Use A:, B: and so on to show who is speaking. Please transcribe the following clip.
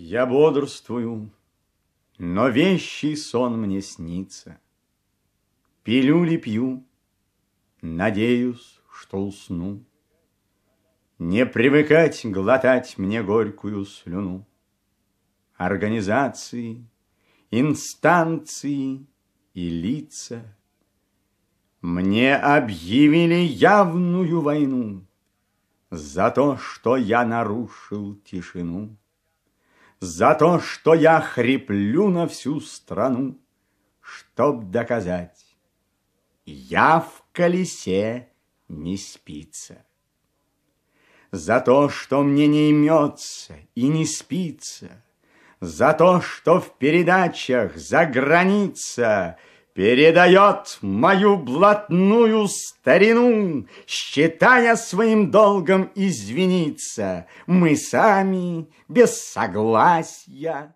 A: Я бодрствую, но вещий сон мне снится. Пилюли пью, надеюсь, что усну. Не привыкать глотать мне горькую слюну. Организации, инстанции и лица Мне объявили явную войну За то, что я нарушил тишину. За то, что я хриплю на всю страну, Чтоб доказать, я в колесе не спится. За то, что мне не имется и не спится, За то, что в передачах за граница — передает мою блатную старину, считая а своим долгом извиниться, мы сами без
B: согласия.